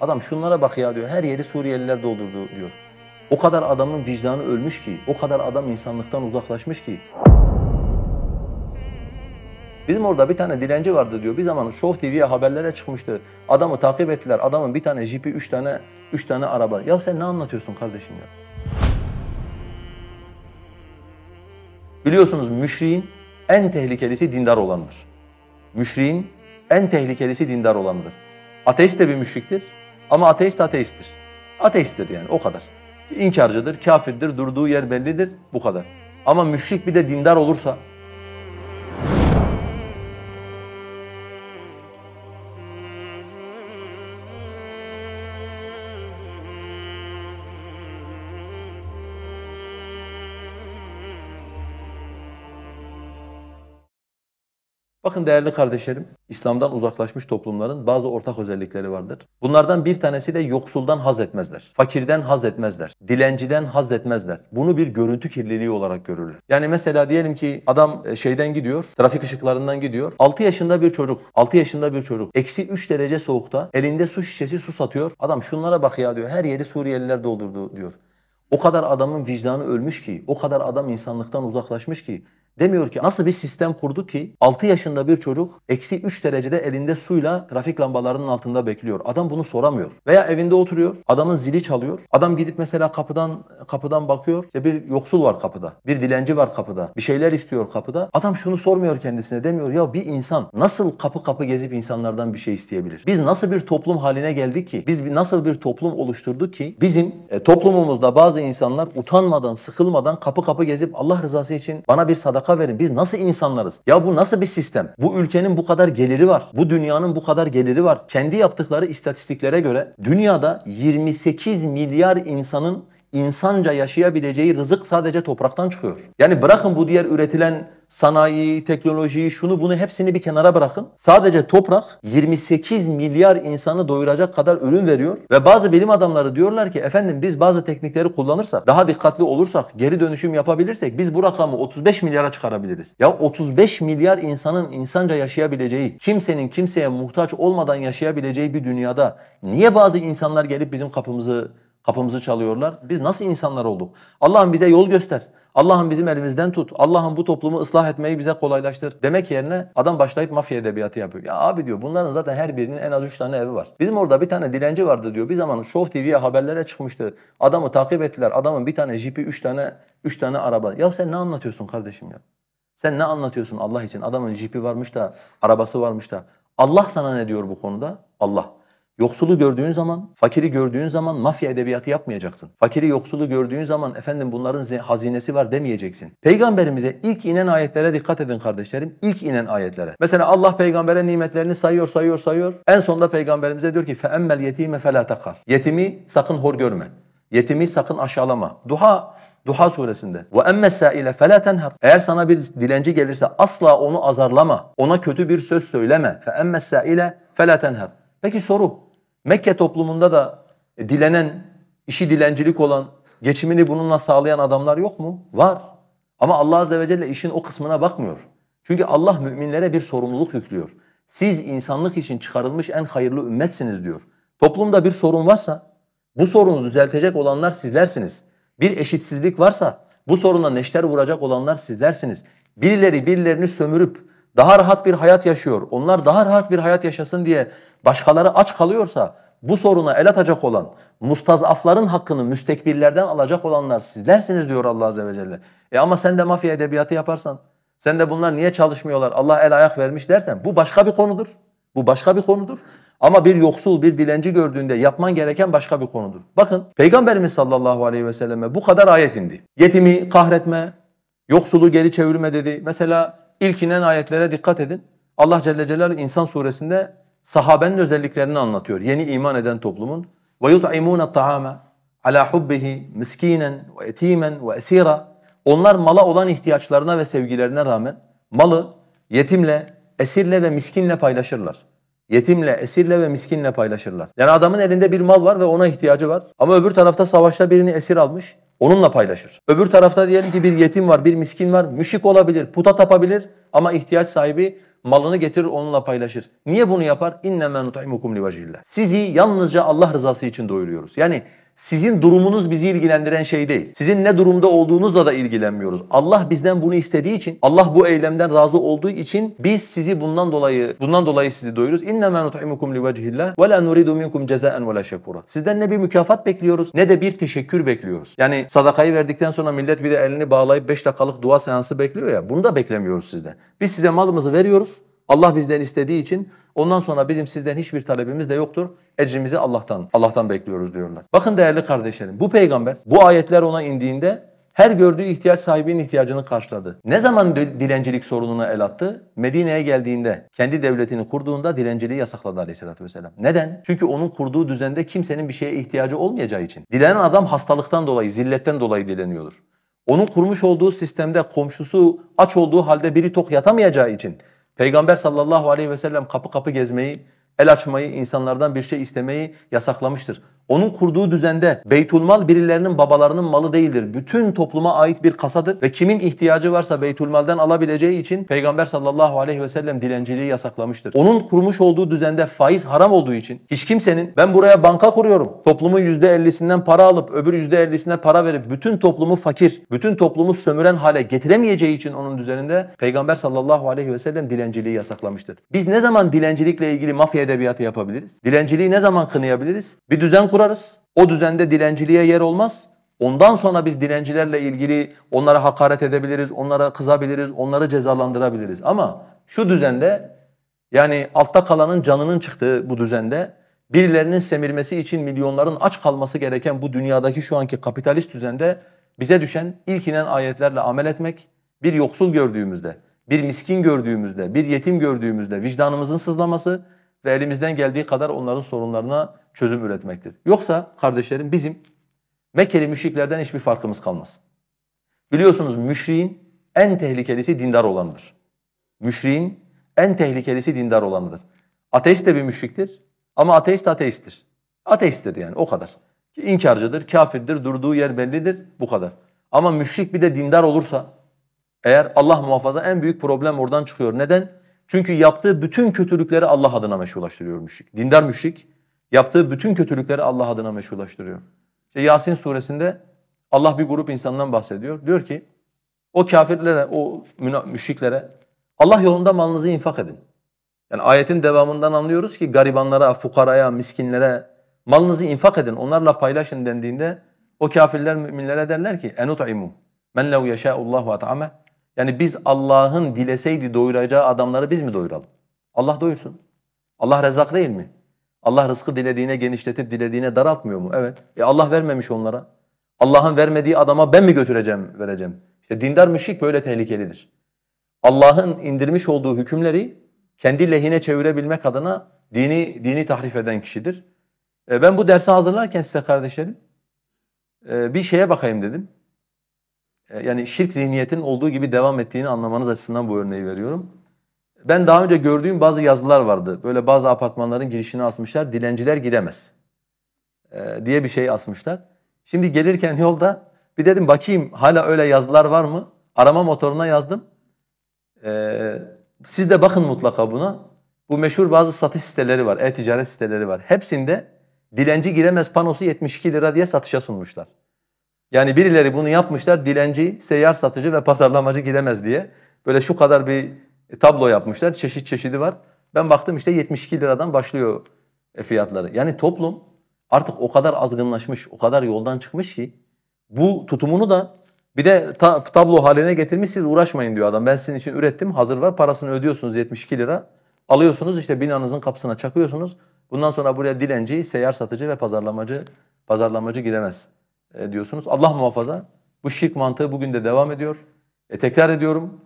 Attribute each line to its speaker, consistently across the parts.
Speaker 1: Adam şunlara bak ya diyor. Her yeri Suriyeliler doldurdu diyor. O kadar adamın vicdanı ölmüş ki, o kadar adam insanlıktan uzaklaşmış ki. Bizim orada bir tane dilenci vardı diyor. Bir zaman Show TV'ye haberlere çıkmıştı. Adamı takip ettiler. Adamın bir tane jipi, üç tane, üç tane araba. Ya sen ne anlatıyorsun kardeşim ya? Biliyorsunuz müşriğin en tehlikelisi dindar olandır. Müşriğin en tehlikelisi dindar olandır. Ateist de bir müşriktir ama ateist ateisttir. Ateisttir yani o kadar. İnkarcıdır, kafirdir, durduğu yer bellidir bu kadar. Ama müşrik bir de dindar olursa Bakın değerli kardeşlerim, İslam'dan uzaklaşmış toplumların bazı ortak özellikleri vardır. Bunlardan bir tanesi de yoksuldan haz etmezler, fakirden haz etmezler, dilenciden haz etmezler. Bunu bir görüntü kirliliği olarak görürler. Yani mesela diyelim ki adam e, şeyden gidiyor, trafik ışıklarından gidiyor. 6 yaşında bir çocuk, 6 yaşında bir çocuk eksi 3 derece soğukta elinde su şişesi su satıyor. Adam şunlara bak ya diyor, her yeri Suriyeliler doldurdu diyor. O kadar adamın vicdanı ölmüş ki, o kadar adam insanlıktan uzaklaşmış ki Demiyor ki nasıl bir sistem kurdu ki 6 yaşında bir çocuk eksi 3 derecede elinde suyla trafik lambalarının altında bekliyor. Adam bunu soramıyor. Veya evinde oturuyor. Adamın zili çalıyor. Adam gidip mesela kapıdan kapıdan bakıyor. İşte bir yoksul var kapıda. Bir dilenci var kapıda. Bir şeyler istiyor kapıda. Adam şunu sormuyor kendisine demiyor ya bir insan nasıl kapı kapı gezip insanlardan bir şey isteyebilir? Biz nasıl bir toplum haline geldik ki? Biz nasıl bir toplum oluşturduk ki bizim e, toplumumuzda bazı insanlar utanmadan, sıkılmadan kapı kapı gezip Allah rızası için bana bir sadaka sadaka verin. Biz nasıl insanlarız? Ya bu nasıl bir sistem? Bu ülkenin bu kadar geliri var. Bu dünyanın bu kadar geliri var. Kendi yaptıkları istatistiklere göre dünyada 28 milyar insanın insanca yaşayabileceği rızık sadece topraktan çıkıyor. Yani bırakın bu diğer üretilen sanayi, teknolojiyi, şunu bunu hepsini bir kenara bırakın. Sadece toprak 28 milyar insanı doyuracak kadar ürün veriyor ve bazı bilim adamları diyorlar ki efendim biz bazı teknikleri kullanırsak, daha dikkatli olursak, geri dönüşüm yapabilirsek biz bu rakamı 35 milyara çıkarabiliriz. Ya 35 milyar insanın insanca yaşayabileceği, kimsenin kimseye muhtaç olmadan yaşayabileceği bir dünyada niye bazı insanlar gelip bizim kapımızı Kapımızı çalıyorlar. Biz nasıl insanlar olduk? Allah'ım bize yol göster. Allah'ım bizim elimizden tut. Allah'ım bu toplumu ıslah etmeyi bize kolaylaştır. Demek yerine adam başlayıp mafya edebiyatı yapıyor. Ya abi diyor bunların zaten her birinin en az üç tane evi var. Bizim orada bir tane dilenci vardı diyor. Bir zaman Show TV'ye haberlere çıkmıştı. Adamı takip ettiler. Adamın bir tane jipi, üç tane üç tane araba. Ya sen ne anlatıyorsun kardeşim ya? Sen ne anlatıyorsun Allah için? Adamın jipi varmış da, arabası varmış da. Allah sana ne diyor bu konuda? Allah. Yoksulu gördüğün zaman, fakiri gördüğün zaman mafya edebiyatı yapmayacaksın. Fakiri yoksulu gördüğün zaman efendim bunların hazinesi var demeyeceksin. Peygamberimize ilk inen ayetlere dikkat edin kardeşlerim. İlk inen ayetlere. Mesela Allah peygambere nimetlerini sayıyor, sayıyor, sayıyor. En sonunda peygamberimize diyor ki فَاَمَّ الْيَت۪يمَ فَلَا تَقَرْ Yetimi sakın hor görme. Yetimi sakın aşağılama. Duha Duha suresinde. Ve emmessa ile fela tenhar. Eğer sana bir dilenci gelirse asla onu azarlama. Ona kötü bir söz söyleme. Fe emmessa ile fela tenhar. Peki soru. Mekke toplumunda da dilenen, işi dilencilik olan, geçimini bununla sağlayan adamlar yok mu? Var. Ama Allah Azze ve Celle işin o kısmına bakmıyor. Çünkü Allah müminlere bir sorumluluk yüklüyor. Siz insanlık için çıkarılmış en hayırlı ümmetsiniz diyor. Toplumda bir sorun varsa bu sorunu düzeltecek olanlar sizlersiniz. Bir eşitsizlik varsa bu soruna neşter vuracak olanlar sizlersiniz. Birileri birilerini sömürüp daha rahat bir hayat yaşıyor, onlar daha rahat bir hayat yaşasın diye başkaları aç kalıyorsa bu soruna el atacak olan, mustazafların hakkını müstekbirlerden alacak olanlar sizlersiniz diyor Allah Azze ve Celle. E ama sen de mafya edebiyatı yaparsan, sen de bunlar niye çalışmıyorlar, Allah el ayak vermiş dersen bu başka bir konudur. Bu başka bir konudur. Ama bir yoksul, bir dilenci gördüğünde yapman gereken başka bir konudur. Bakın Peygamberimiz sallallahu aleyhi ve selleme bu kadar ayet indi. Yetimi kahretme, yoksulu geri çevirme dedi. Mesela İlk inen ayetlere dikkat edin. Allah Celle Celaluhu İnsan suresinde sahabenin özelliklerini anlatıyor. Yeni iman eden toplumun. ala الطَّعَامَ miskinen ve yetimen ve esira Onlar mala olan ihtiyaçlarına ve sevgilerine rağmen malı yetimle, esirle ve miskinle paylaşırlar. Yetimle, esirle ve miskinle paylaşırlar. Yani adamın elinde bir mal var ve ona ihtiyacı var. Ama öbür tarafta savaşta birini esir almış. Onunla paylaşır. Öbür tarafta diyelim ki bir yetim var, bir miskin var. Müşrik olabilir, puta tapabilir ama ihtiyaç sahibi malını getirir onunla paylaşır. Niye bunu yapar? İnne اِنَّمَا نُطْعِمُكُمْ لِوَجِهِ Sizi yalnızca Allah rızası için doyuruyoruz. Yani sizin durumunuz bizi ilgilendiren şey değil. Sizin ne durumda olduğunuzla da ilgilenmiyoruz. Allah bizden bunu istediği için, Allah bu eylemden razı olduğu için biz sizi bundan dolayı bundan dolayı sizi doyuruz. İnne ma nut'imukum liwajhillah ve la nuridu minkum cezaen ve la şekura. Sizden ne bir mükafat bekliyoruz ne de bir teşekkür bekliyoruz. Yani sadakayı verdikten sonra millet bir de elini bağlayıp 5 dakikalık dua seansı bekliyor ya. Bunu da beklemiyoruz sizden. Biz size malımızı veriyoruz. Allah bizden istediği için ondan sonra bizim sizden hiçbir talebimiz de yoktur. Ecrimizi Allah'tan, Allah'tan bekliyoruz diyorlar. Bakın değerli kardeşlerim bu peygamber bu ayetler ona indiğinde her gördüğü ihtiyaç sahibinin ihtiyacını karşıladı. Ne zaman dilencilik sorununa el attı? Medine'ye geldiğinde, kendi devletini kurduğunda dilenciliği yasakladı aleyhissalatü vesselam. Neden? Çünkü onun kurduğu düzende kimsenin bir şeye ihtiyacı olmayacağı için. Dilenen adam hastalıktan dolayı, zilletten dolayı dileniyordur. Onun kurmuş olduğu sistemde komşusu aç olduğu halde biri tok yatamayacağı için Peygamber sallallahu aleyhi ve sellem kapı kapı gezmeyi, el açmayı, insanlardan bir şey istemeyi yasaklamıştır. Onun kurduğu düzende beytulmal birilerinin babalarının malı değildir. Bütün topluma ait bir kasadır ve kimin ihtiyacı varsa beytulmalden alabileceği için Peygamber sallallahu aleyhi ve sellem dilenciliği yasaklamıştır. Onun kurmuş olduğu düzende faiz haram olduğu için hiç kimsenin ben buraya banka kuruyorum. Toplumun %50'sinden para alıp öbür %50'sine para verip bütün toplumu fakir, bütün toplumu sömüren hale getiremeyeceği için onun düzeninde Peygamber sallallahu aleyhi ve sellem dilenciliği yasaklamıştır. Biz ne zaman dilencilikle ilgili mafya edebiyatı yapabiliriz? Dilenciliği ne zaman kınayabiliriz? Bir düzen kurarız. O düzende dilenciliğe yer olmaz. Ondan sonra biz dilencilerle ilgili onlara hakaret edebiliriz, onlara kızabiliriz, onları cezalandırabiliriz. Ama şu düzende yani altta kalanın canının çıktığı bu düzende birilerinin semirmesi için milyonların aç kalması gereken bu dünyadaki şu anki kapitalist düzende bize düşen ilk inen ayetlerle amel etmek, bir yoksul gördüğümüzde, bir miskin gördüğümüzde, bir yetim gördüğümüzde vicdanımızın sızlaması, ve elimizden geldiği kadar onların sorunlarına çözüm üretmektir. Yoksa kardeşlerim bizim Mekkeli müşriklerden hiçbir farkımız kalmaz. Biliyorsunuz müşriğin en tehlikelisi dindar olanıdır. Müşriğin en tehlikelisi dindar olanıdır. Ateist de bir müşriktir ama ateist ateisttir. Ateisttir yani o kadar. İnkarcıdır, kafirdir, durduğu yer bellidir bu kadar. Ama müşrik bir de dindar olursa eğer Allah muhafaza en büyük problem oradan çıkıyor. Neden? Çünkü yaptığı bütün kötülükleri Allah adına meşrulaştırıyor müşrik. Dindar müşrik yaptığı bütün kötülükleri Allah adına meşrulaştırıyor. İşte Yasin suresinde Allah bir grup insandan bahsediyor. Diyor ki o kafirlere, o müşriklere Allah yolunda malınızı infak edin. Yani ayetin devamından anlıyoruz ki garibanlara, fukaraya, miskinlere malınızı infak edin, onlarla paylaşın dendiğinde o kafirler müminlere derler ki enut'imu men lev yeşâ'ullahu at'ame yani biz Allah'ın dileseydi doyuracağı adamları biz mi doyuralım? Allah doyursun. Allah rezak değil mi? Allah rızkı dilediğine genişletip dilediğine daraltmıyor mu? Evet. E Allah vermemiş onlara. Allah'ın vermediği adama ben mi götüreceğim, vereceğim? İşte dindar müşrik böyle tehlikelidir. Allah'ın indirmiş olduğu hükümleri kendi lehine çevirebilmek adına dini dini tahrif eden kişidir. E ben bu dersi hazırlarken size kardeşlerim e bir şeye bakayım dedim. E, yani şirk zihniyetinin olduğu gibi devam ettiğini anlamanız açısından bu örneği veriyorum. Ben daha önce gördüğüm bazı yazılar vardı. Böyle bazı apartmanların girişine asmışlar. Dilenciler giremez e, diye bir şey asmışlar. Şimdi gelirken yolda bir dedim bakayım hala öyle yazılar var mı? Arama motoruna yazdım. E, siz de bakın mutlaka buna. Bu meşhur bazı satış siteleri var, e-ticaret siteleri var. Hepsinde dilenci giremez panosu 72 lira diye satışa sunmuşlar. Yani birileri bunu yapmışlar dilenci, seyyar satıcı ve pazarlamacı giremez diye. Böyle şu kadar bir e, tablo yapmışlar. Çeşit çeşidi var. Ben baktım işte 72 liradan başlıyor e, fiyatları. Yani toplum artık o kadar azgınlaşmış, o kadar yoldan çıkmış ki bu tutumunu da bir de ta- tablo haline getirmiş siz uğraşmayın diyor adam. Ben sizin için ürettim hazır var parasını ödüyorsunuz 72 lira. Alıyorsunuz işte binanızın kapısına çakıyorsunuz. Bundan sonra buraya dilenci, seyyar satıcı ve pazarlamacı pazarlamacı giremez. E, diyorsunuz. Allah muhafaza bu şirk mantığı bugün de devam ediyor. E, tekrar ediyorum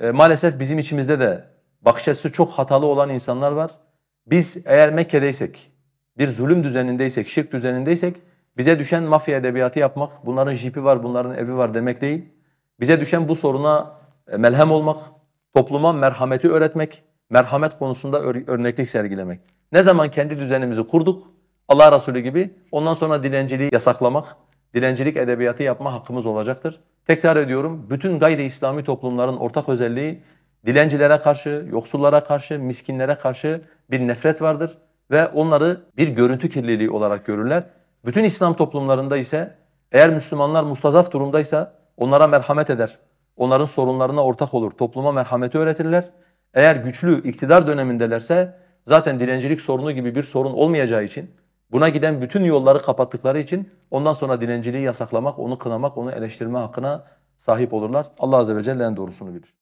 Speaker 1: e, maalesef bizim içimizde de bakış açısı çok hatalı olan insanlar var. Biz eğer Mekke'deysek, bir zulüm düzenindeysek, şirk düzenindeysek bize düşen mafya edebiyatı yapmak, bunların jipi var, bunların evi var demek değil. Bize düşen bu soruna e, melhem olmak, topluma merhameti öğretmek, merhamet konusunda örneklik sergilemek. Ne zaman kendi düzenimizi kurduk, Allah Resulü gibi ondan sonra dilenciliği yasaklamak, dilencilik edebiyatı yapma hakkımız olacaktır. Tekrar ediyorum, bütün gayri İslami toplumların ortak özelliği dilencilere karşı, yoksullara karşı, miskinlere karşı bir nefret vardır ve onları bir görüntü kirliliği olarak görürler. Bütün İslam toplumlarında ise eğer Müslümanlar mustazaf durumdaysa onlara merhamet eder. Onların sorunlarına ortak olur. Topluma merhameti öğretirler. Eğer güçlü iktidar dönemindelerse zaten dilencilik sorunu gibi bir sorun olmayacağı için Buna giden bütün yolları kapattıkları için ondan sonra dilenciliği yasaklamak, onu kınamak, onu eleştirme hakkına sahip olurlar. Allah Azze ve Celle'nin doğrusunu bilir.